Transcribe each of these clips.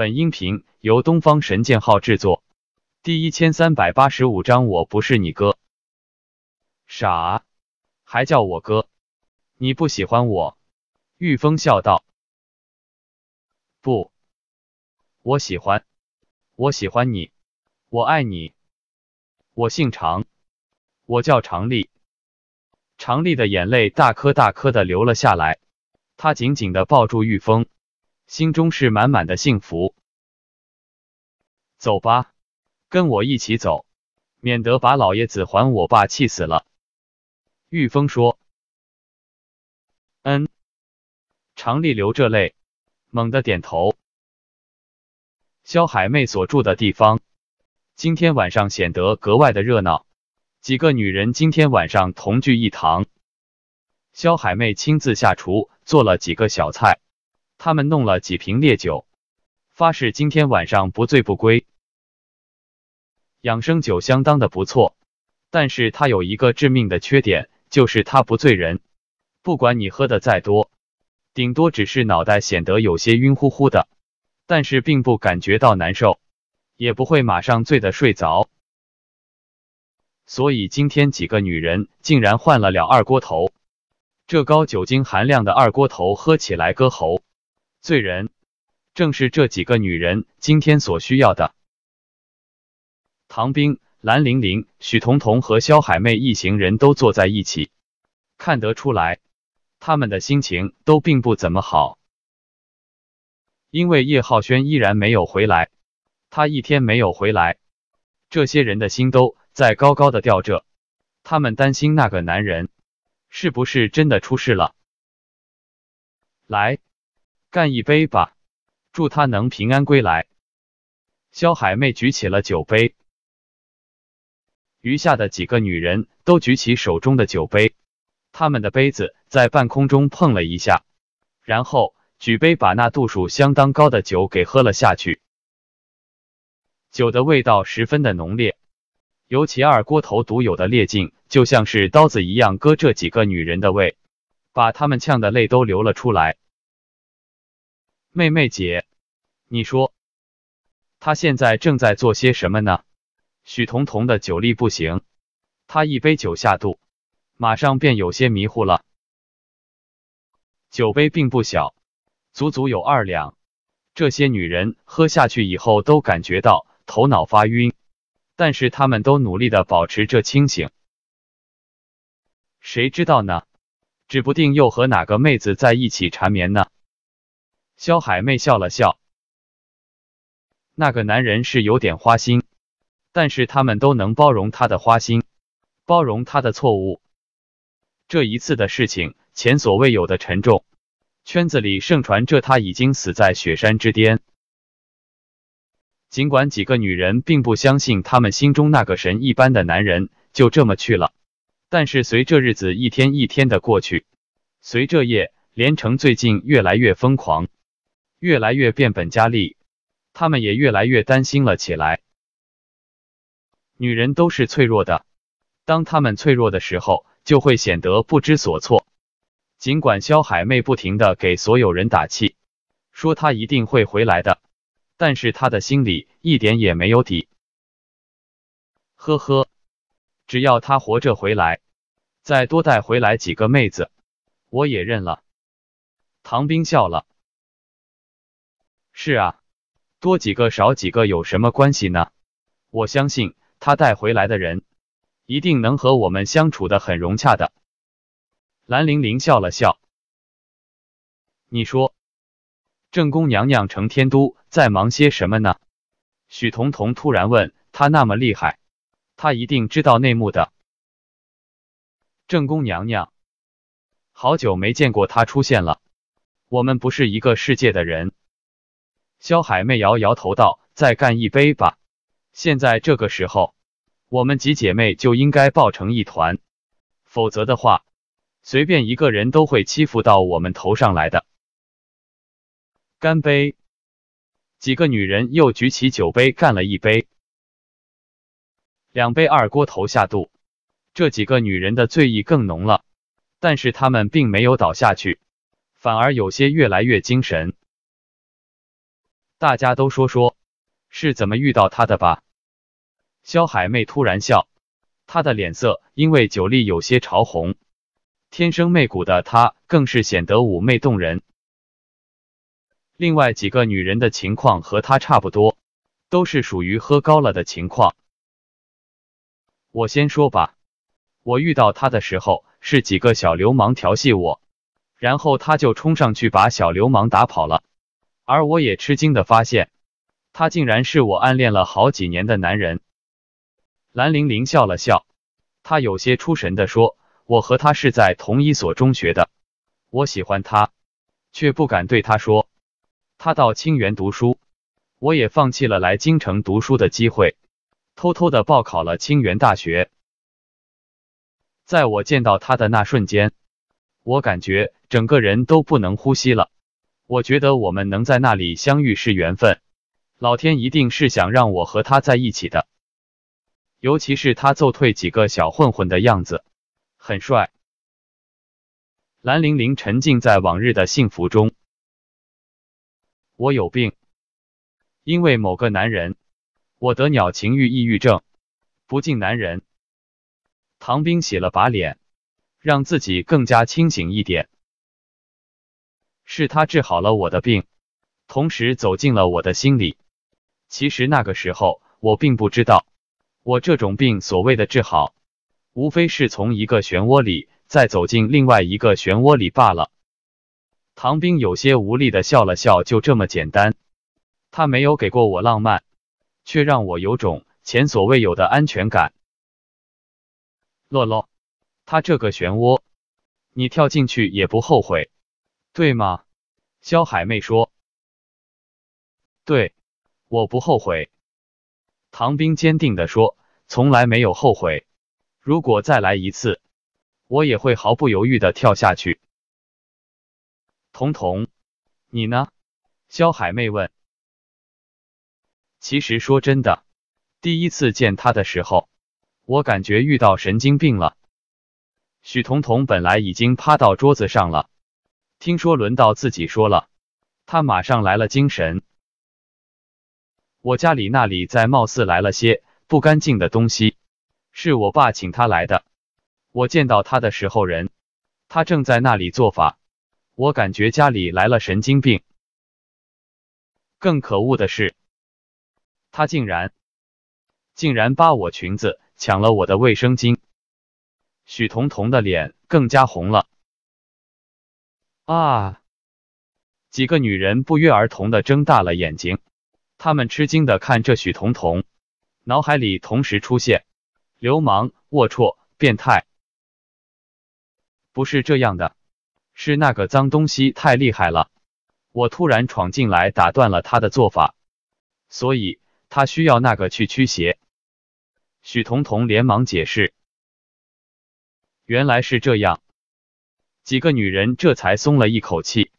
本音频由东方神剑号制作，第一千三百八十五章：我不是你哥，傻，还叫我哥？你不喜欢我？玉峰笑道：“不，我喜欢，我喜欢你，我爱你。我姓常，我叫常丽。”常丽的眼泪大颗大颗的流了下来，他紧紧的抱住玉峰。”心中是满满的幸福。走吧，跟我一起走，免得把老爷子还我爸气死了。玉峰说：“嗯。”常丽流着泪，猛地点头。肖海妹所住的地方，今天晚上显得格外的热闹。几个女人今天晚上同聚一堂，肖海妹亲自下厨做了几个小菜。他们弄了几瓶烈酒，发誓今天晚上不醉不归。养生酒相当的不错，但是它有一个致命的缺点，就是它不醉人。不管你喝的再多，顶多只是脑袋显得有些晕乎乎的，但是并不感觉到难受，也不会马上醉的睡着。所以今天几个女人竟然换了两二锅头，这高酒精含量的二锅头喝起来割喉。罪人，正是这几个女人今天所需要的。唐冰、蓝玲玲、许彤彤和肖海妹一行人都坐在一起，看得出来，他们的心情都并不怎么好。因为叶浩轩依然没有回来，他一天没有回来，这些人的心都在高高的吊着，他们担心那个男人是不是真的出事了。来。干一杯吧，祝他能平安归来。肖海妹举起了酒杯，余下的几个女人都举起手中的酒杯，他们的杯子在半空中碰了一下，然后举杯把那度数相当高的酒给喝了下去。酒的味道十分的浓烈，尤其二锅头独有的烈劲，就像是刀子一样割这几个女人的胃，把她们呛的泪都流了出来。妹妹姐，你说，他现在正在做些什么呢？许彤彤的酒力不行，他一杯酒下肚，马上便有些迷糊了。酒杯并不小，足足有二两，这些女人喝下去以后都感觉到头脑发晕，但是他们都努力的保持着清醒。谁知道呢？指不定又和哪个妹子在一起缠绵呢。肖海妹笑了笑。那个男人是有点花心，但是他们都能包容他的花心，包容他的错误。这一次的事情前所未有的沉重，圈子里盛传这他已经死在雪山之巅。尽管几个女人并不相信他们心中那个神一般的男人就这么去了，但是随着日子一天一天的过去，随着夜，连城最近越来越疯狂。越来越变本加厉，他们也越来越担心了起来。女人都是脆弱的，当她们脆弱的时候，就会显得不知所措。尽管肖海妹不停的给所有人打气，说她一定会回来的，但是她的心里一点也没有底。呵呵，只要他活着回来，再多带回来几个妹子，我也认了。唐兵笑了。是啊，多几个少几个有什么关系呢？我相信他带回来的人，一定能和我们相处的很融洽的。兰玲玲笑了笑。你说，正宫娘娘成天都在忙些什么呢？许彤彤突然问。她那么厉害，她一定知道内幕的。正宫娘娘，好久没见过她出现了。我们不是一个世界的人。肖海妹摇摇头道：“再干一杯吧，现在这个时候，我们几姐妹就应该抱成一团，否则的话，随便一个人都会欺负到我们头上来的。”干杯！几个女人又举起酒杯干了一杯。两杯二锅头下肚，这几个女人的醉意更浓了，但是她们并没有倒下去，反而有些越来越精神。大家都说说，是怎么遇到他的吧？肖海妹突然笑，她的脸色因为酒力有些潮红，天生媚骨的她更是显得妩媚动人。另外几个女人的情况和她差不多，都是属于喝高了的情况。我先说吧，我遇到他的时候是几个小流氓调戏我，然后他就冲上去把小流氓打跑了。而我也吃惊的发现，他竟然是我暗恋了好几年的男人。蓝玲玲笑了笑，她有些出神的说：“我和他是在同一所中学的，我喜欢他，却不敢对他说。他到清源读书，我也放弃了来京城读书的机会，偷偷的报考了清源大学。在我见到他的那瞬间，我感觉整个人都不能呼吸了。”我觉得我们能在那里相遇是缘分，老天一定是想让我和他在一起的。尤其是他揍退几个小混混的样子，很帅。蓝玲玲沉浸在往日的幸福中。我有病，因为某个男人，我得鸟情欲抑郁症，不敬男人。唐兵洗了把脸，让自己更加清醒一点。是他治好了我的病，同时走进了我的心里。其实那个时候，我并不知道，我这种病所谓的治好，无非是从一个漩涡里再走进另外一个漩涡里罢了。唐兵有些无力的笑了笑，就这么简单。他没有给过我浪漫，却让我有种前所未有的安全感。洛洛，他这个漩涡，你跳进去也不后悔。对吗？肖海妹说：“对，我不后悔。”唐兵坚定的说：“从来没有后悔。如果再来一次，我也会毫不犹豫的跳下去。”彤彤，你呢？肖海妹问。其实说真的，第一次见他的时候，我感觉遇到神经病了。许彤彤本来已经趴到桌子上了。听说轮到自己说了，他马上来了精神。我家里那里在，貌似来了些不干净的东西，是我爸请他来的。我见到他的时候，人他正在那里做法，我感觉家里来了神经病。更可恶的是，他竟然竟然扒我裙子，抢了我的卫生巾。许彤彤的脸更加红了。啊！几个女人不约而同的睁大了眼睛，她们吃惊的看着许彤彤，脑海里同时出现“流氓、龌龊、变态”。不是这样的，是那个脏东西太厉害了，我突然闯进来打断了他的做法，所以他需要那个去驱邪。许彤彤连忙解释：“原来是这样。”几个女人这才松了一口气，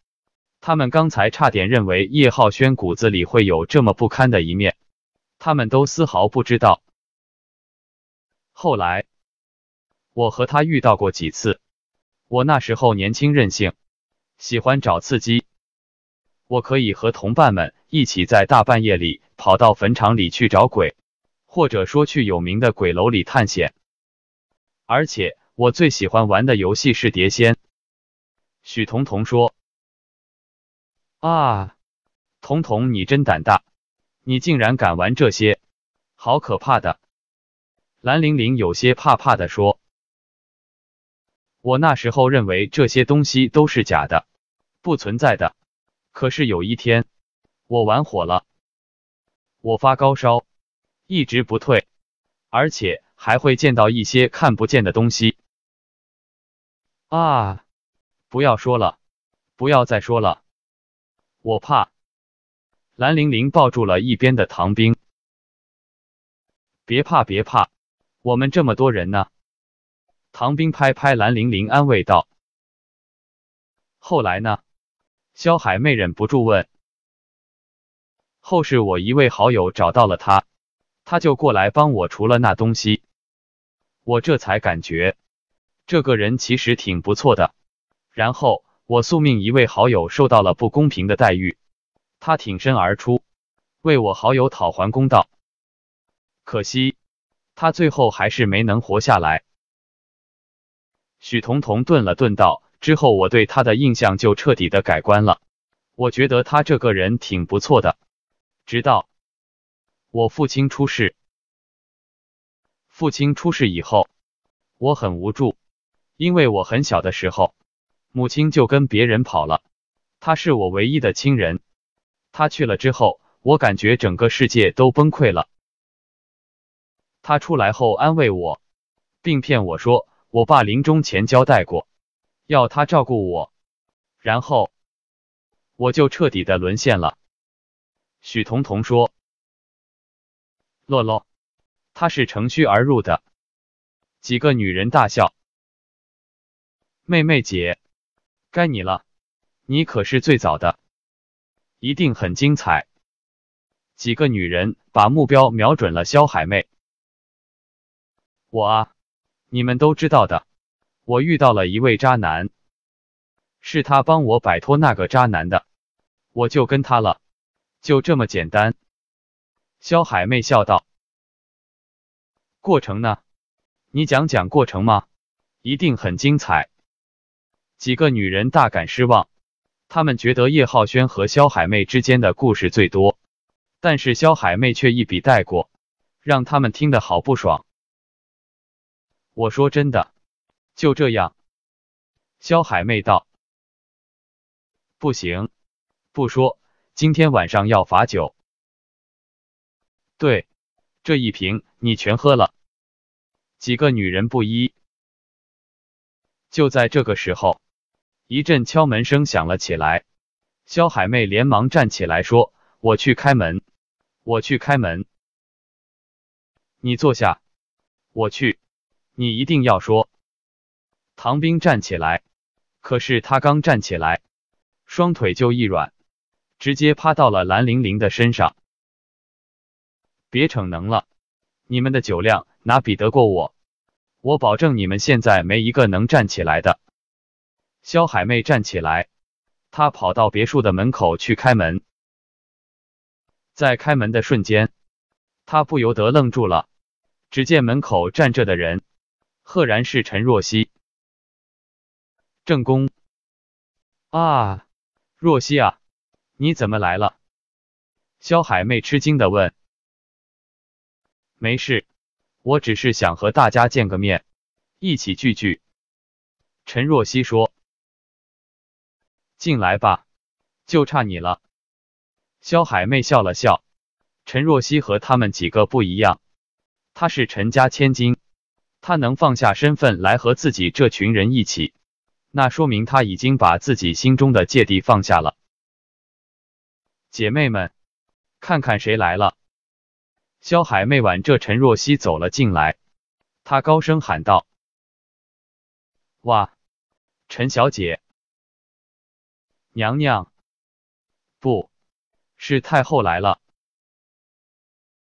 她们刚才差点认为叶浩轩骨子里会有这么不堪的一面，她们都丝毫不知道。后来，我和他遇到过几次，我那时候年轻任性，喜欢找刺激。我可以和同伴们一起在大半夜里跑到坟场里去找鬼，或者说去有名的鬼楼里探险。而且我最喜欢玩的游戏是碟仙。许彤彤说：“啊，彤彤，你真胆大，你竟然敢玩这些，好可怕的！”蓝玲玲有些怕怕的说：“我那时候认为这些东西都是假的，不存在的。可是有一天，我玩火了，我发高烧，一直不退，而且还会见到一些看不见的东西。”啊！不要说了，不要再说了，我怕。蓝玲玲抱住了一边的唐冰，别怕别怕，我们这么多人呢。唐冰拍拍蓝玲玲，安慰道：“后来呢？”肖海妹忍不住问：“后事我一位好友找到了他，他就过来帮我除了那东西，我这才感觉，这个人其实挺不错的。”然后我宿命一位好友受到了不公平的待遇，他挺身而出，为我好友讨还公道。可惜他最后还是没能活下来。许彤彤顿了顿，道：“之后我对他的印象就彻底的改观了，我觉得他这个人挺不错的。直到我父亲出事，父亲出事以后，我很无助，因为我很小的时候。”母亲就跟别人跑了，他是我唯一的亲人，他去了之后，我感觉整个世界都崩溃了。他出来后安慰我，并骗我说我爸临终前交代过，要他照顾我，然后我就彻底的沦陷了。许彤彤说：“洛洛，他是乘虚而入的。”几个女人大笑，妹妹姐。该你了，你可是最早的，一定很精彩。几个女人把目标瞄准了肖海妹。我啊，你们都知道的，我遇到了一位渣男，是他帮我摆脱那个渣男的，我就跟他了，就这么简单。肖海妹笑道：“过程呢？你讲讲过程吗？一定很精彩。”几个女人大感失望，她们觉得叶浩轩和肖海妹之间的故事最多，但是肖海妹却一笔带过，让他们听得好不爽。我说真的，就这样。肖海妹道：“不行，不说，今天晚上要罚酒。”对，这一瓶你全喝了。几个女人不依。就在这个时候。一阵敲门声响了起来，肖海妹连忙站起来说：“我去开门，我去开门。”你坐下，我去，你一定要说。唐兵站起来，可是他刚站起来，双腿就一软，直接趴到了蓝玲玲的身上。别逞能了，你们的酒量哪比得过我？我保证，你们现在没一个能站起来的。肖海妹站起来，她跑到别墅的门口去开门。在开门的瞬间，她不由得愣住了。只见门口站着的人，赫然是陈若曦。正宫啊，若曦啊，你怎么来了？肖海妹吃惊的问。没事，我只是想和大家见个面，一起聚聚。陈若曦说。进来吧，就差你了。肖海妹笑了笑。陈若曦和他们几个不一样，她是陈家千金，她能放下身份来和自己这群人一起，那说明她已经把自己心中的芥蒂放下了。姐妹们，看看谁来了。肖海妹挽着陈若曦走了进来，她高声喊道：“哇，陈小姐！”娘娘，不是太后来了。